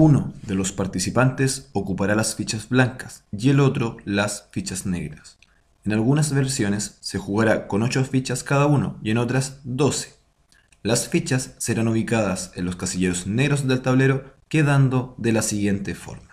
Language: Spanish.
Uno de los participantes ocupará las fichas blancas y el otro las fichas negras. En algunas versiones se jugará con 8 fichas cada uno y en otras 12. Las fichas serán ubicadas en los casilleros negros del tablero quedando de la siguiente forma.